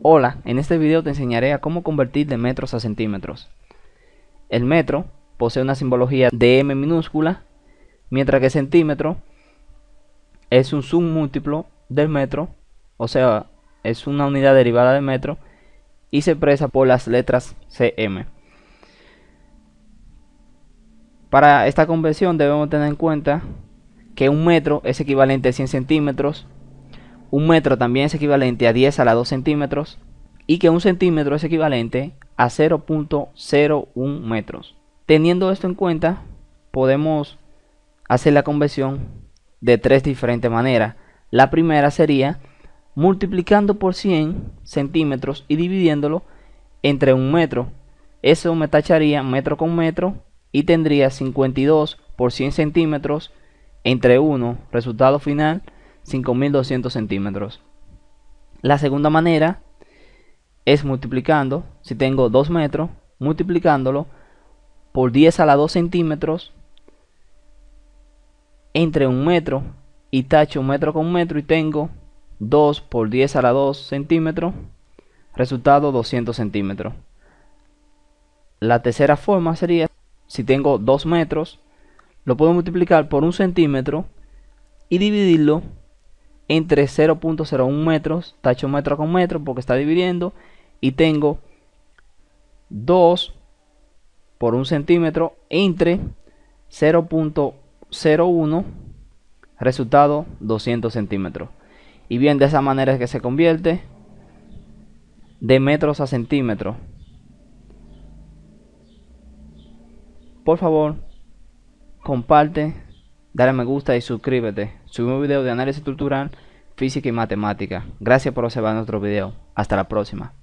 Hola, en este video te enseñaré a cómo convertir de metros a centímetros. El metro posee una simbología de M minúscula, mientras que centímetro es un submúltiplo del metro, o sea, es una unidad derivada del metro y se expresa por las letras CM. Para esta conversión debemos tener en cuenta que un metro es equivalente a 100 centímetros un metro también es equivalente a 10 a la 2 centímetros y que un centímetro es equivalente a 0.01 metros. Teniendo esto en cuenta, podemos hacer la conversión de tres diferentes maneras. La primera sería multiplicando por 100 centímetros y dividiéndolo entre un metro. Eso me tacharía metro con metro y tendría 52 por 100 centímetros entre 1, resultado final 5200 centímetros. La segunda manera es multiplicando, si tengo 2 metros, multiplicándolo por 10 a la 2 centímetros entre un metro y tacho metro con metro y tengo 2 por 10 a la 2 centímetros, resultado 200 centímetros. La tercera forma sería, si tengo 2 metros, lo puedo multiplicar por un centímetro y dividirlo entre 0.01 metros, tacho metro con metro porque está dividiendo, y tengo 2 por 1 centímetro entre 0.01, resultado 200 centímetros. Y bien, de esa manera es que se convierte de metros a centímetros. Por favor, comparte, dale me gusta y suscríbete. Subimos video de análisis cultural, física y matemática. Gracias por observar nuestro video. Hasta la próxima.